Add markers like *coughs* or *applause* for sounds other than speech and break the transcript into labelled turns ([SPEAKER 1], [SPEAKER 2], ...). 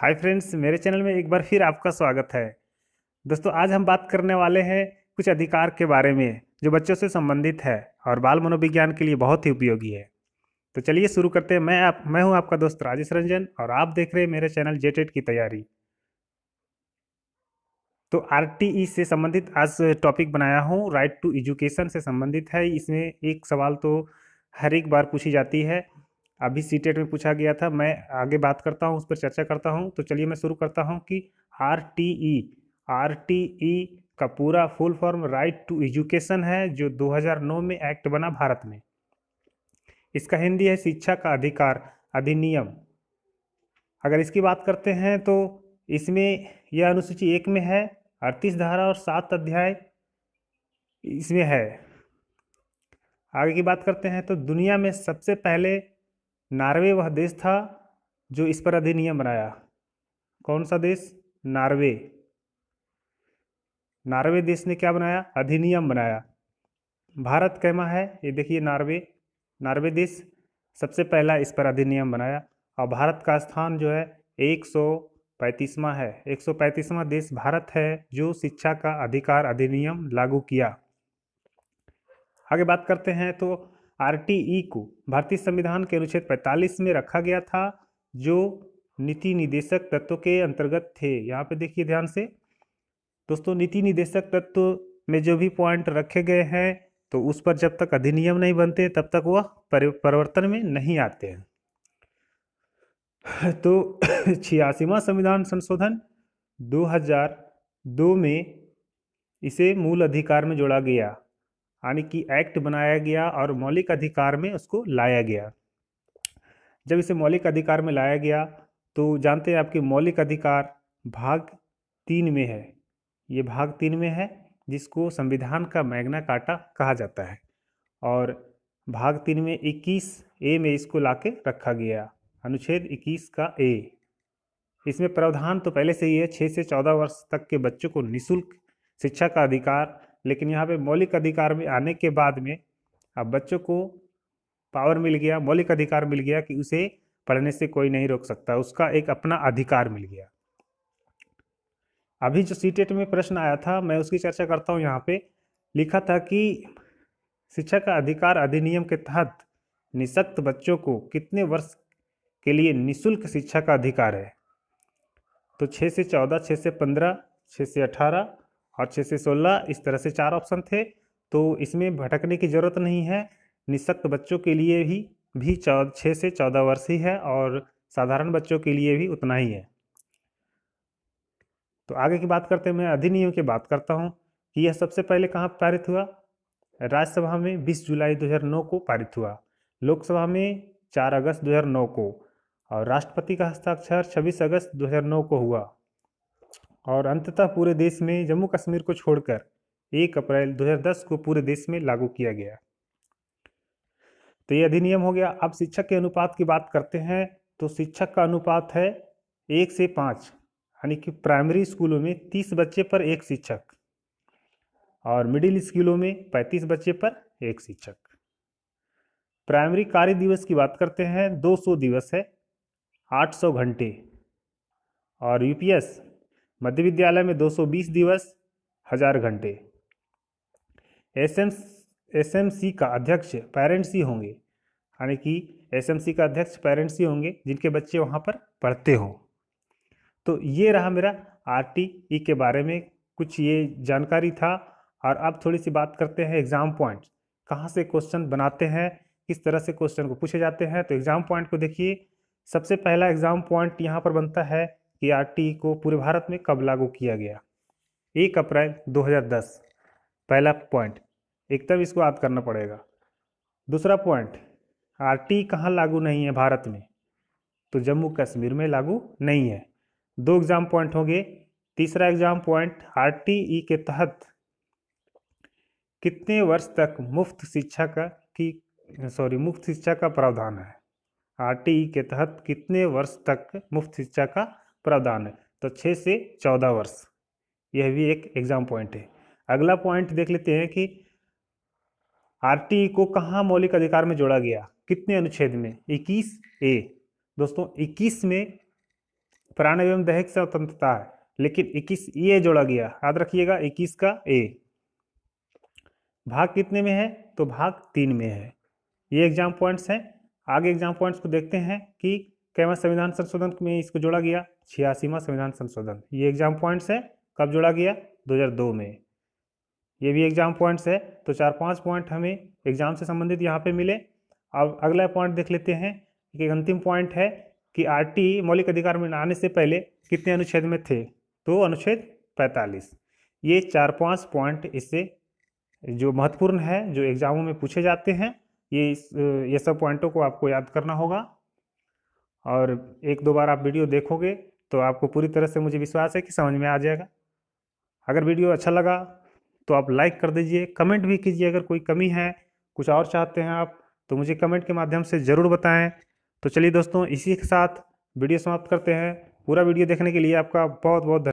[SPEAKER 1] hi friends मेरे channel में एक बार फिर आपका स्वागत है दोस्तों आज हम बात करने वाले हैं कुछ अधिकार के बारे में जो बच्चों से संबंधित है और बाल मनोविज्ञान के लिए बहुत ही उपयोगी है तो चलिए शुरू करते हैं मैं आप मैं हूं आपका दोस्त राजेश रंजन और आप देख रहे हैं मेरे चैनल जेटेड e की तैयारी तो आर e से संबंधित आज टॉपिक बनाया हूँ राइट टू एजुकेशन से संबंधित है इसमें एक सवाल तो हर एक बार पूछी जाती है अभी सी टेट e में पूछा गया था मैं आगे बात करता हूँ उस पर चर्चा करता हूँ तो चलिए मैं शुरू करता हूँ कि R T E R T E का पूरा full form right to education है जो 2009 में एक्ट बना भारत में इसका हिंदी है शिक्षा का अधिकार अधिनियम अगर इसकी बात करते हैं तो इसमें यह अनुसूची एक में है अड़तीस धारा और सात अध्याय इसमें है आगे की बात करते हैं तो दुनिया में सबसे पहले नार्वे वह देश था जो इस पर अधिनियम बनाया कौन सा देश नार्वे नार्वे देश ने क्या बनाया अधिनियम बनाया भारत कैमा है ये देखिए नार्वे नार्वे देश सबसे पहला इस पर अधिनियम बनाया और भारत का स्थान जो है एक सौ पैंतीसवा है एक सौ पैंतीसवा देश भारत है जो शिक्षा का अधिकार अधिनियम लागू किया आगे बात करते हैं तो आरटीई को भारतीय संविधान के अनुच्छेद 45 में रखा गया था जो नीति निदेशक तत्व के अंतर्गत थे यहाँ पे देखिए ध्यान से दोस्तों नीति निदेशक तत्व में जो भी पॉइंट रखे गए हैं तो उस पर जब तक अधिनियम नहीं बनते तब तक वह परिवर्तन में नहीं आते हैं तो *coughs* छियासीवा संविधान संशोधन 2002 में इसे मूल अधिकार में जोड़ा गया यानी कि एक्ट बनाया गया और मौलिक अधिकार में उसको लाया गया जब इसे मौलिक अधिकार में लाया गया तो जानते हैं आपके मौलिक अधिकार भाग तीन में है ये भाग तीन में है जिसको संविधान का मैग्ना काटा कहा जाता है और भाग तीन में 21 ए में इसको ला रखा गया अनुच्छेद 21 का ए इसमें प्रावधान तो पहले से ही है छः से चौदह वर्ष तक के बच्चों को निशुल्क शिक्षा का अधिकार लेकिन यहाँ पे मौलिक अधिकार में आने के बाद में अब बच्चों को पावर मिल गया मौलिक अधिकार मिल गया कि उसे पढ़ने से कोई नहीं रोक सकता उसका एक अपना अधिकार मिल गया अभी जो सी e में प्रश्न आया था मैं उसकी चर्चा करता हूँ यहाँ पे लिखा था कि शिक्षा का अधिकार अधिनियम के तहत निशक्त बच्चों को कितने वर्ष के लिए निशुल्क शिक्षा का अधिकार है तो छः से चौदह छः से पंद्रह छः से अठारह और छः से सोलह इस तरह से चार ऑप्शन थे तो इसमें भटकने की ज़रूरत नहीं है निशक्त बच्चों के लिए भी भी चौदह छः से चौदह वर्ष ही है और साधारण बच्चों के लिए भी उतना ही है तो आगे की बात करते हैं मैं अधिनियम की बात करता हूँ कि यह सबसे पहले कहाँ पारित हुआ राज्यसभा में 20 जुलाई 2009 को पारित हुआ लोकसभा में 4 अगस्त 2009 को और राष्ट्रपति का हस्ताक्षर 26 अगस्त 2009 को हुआ और अंततः पूरे देश में जम्मू कश्मीर को छोड़कर 1 अप्रैल 2010 को पूरे देश में लागू किया गया तो ये अधिनियम हो गया अब शिक्षक के अनुपात की बात करते हैं तो शिक्षक का अनुपात है एक से पाँच यानी कि प्राइमरी स्कूलों में तीस बच्चे पर एक शिक्षक और मिडिल स्कूलों में पैंतीस बच्चे पर एक शिक्षक प्राइमरी कार्य दिवस की बात करते हैं 200 दिवस है 800 घंटे और यूपीएस मध्य विद्यालय में 220 दिवस हजार घंटे एस एम का अध्यक्ष पेरेंट्स ही होंगे यानी कि एस का अध्यक्ष पेरेंट्स ही होंगे जिनके बच्चे वहाँ पर पढ़ते हों तो ये रहा मेरा आर ई के बारे में कुछ ये जानकारी था और अब थोड़ी सी बात करते हैं एग्ज़ाम पॉइंट कहाँ से क्वेश्चन बनाते हैं किस तरह से क्वेश्चन को पूछे जाते हैं तो एग्ज़ाम पॉइंट को देखिए सबसे पहला एग्ज़ाम पॉइंट यहाँ पर बनता है कि आरटीई को पूरे भारत में कब लागू किया गया एक अप्रैल 2010 पहला पॉइंट एकदम इसको याद करना पड़ेगा दूसरा पॉइंट आर टी कहाँ लागू नहीं है भारत में तो जम्मू कश्मीर में लागू नहीं है दो एग्ज़ाम पॉइंट होंगे तीसरा exam point R T E के तहत कितने वर्ष तक मुफ्त शिक्षा का की सॉरी मुफ्त शिक्षा का प्रावधान है आर टी ई के तहत कितने वर्ष तक मुफ्त शिक्षा का प्रावधान है तो छः से चौदह वर्ष यह भी एक एग्जाम पॉइंट है अगला पॉइंट देख लेते हैं कि आरटीई e को कहाँ मौलिक अधिकार में जोड़ा गया कितने अनुच्छेद में 21 ए दोस्तों 21 में प्राण एवं दैहिक स्वतंत्रता है लेकिन 21 ए e जोड़ा गया याद रखिएगा 21 का ए भाग कितने में है तो भाग तीन में है ये एग्जाम पॉइंट्स हैं आगे एग्जाम पॉइंट्स को देखते हैं कि कैवा संविधान संशोधन में इसको जोड़ा गया छियासीवा संविधान संशोधन ये एग्जाम पॉइंट्स है कब जोड़ा गया 2002 में ये भी एग्जाम पॉइंट्स है तो चार पांच पॉइंट हमें एग्जाम से संबंधित यहाँ पे मिले अब अगला पॉइंट देख लेते हैं कि अंतिम पॉइंट है कि आर मौलिक अधिकार में आने से पहले कितने अनुच्छेद में थे तो अनुच्छेद पैंतालीस ये चार पाँच पॉइंट इससे जो महत्वपूर्ण है जो एग्जामों में पूछे जाते हैं ये ये सब पॉइंटों को आपको याद करना होगा और एक दो बार आप वीडियो देखोगे तो आपको पूरी तरह से मुझे विश्वास है कि समझ में आ जाएगा अगर वीडियो अच्छा लगा तो आप लाइक कर दीजिए कमेंट भी कीजिए अगर कोई कमी है कुछ और चाहते हैं आप तो मुझे कमेंट के माध्यम से ज़रूर बताएं तो चलिए दोस्तों इसी के साथ वीडियो समाप्त करते हैं पूरा वीडियो देखने के लिए आपका बहुत बहुत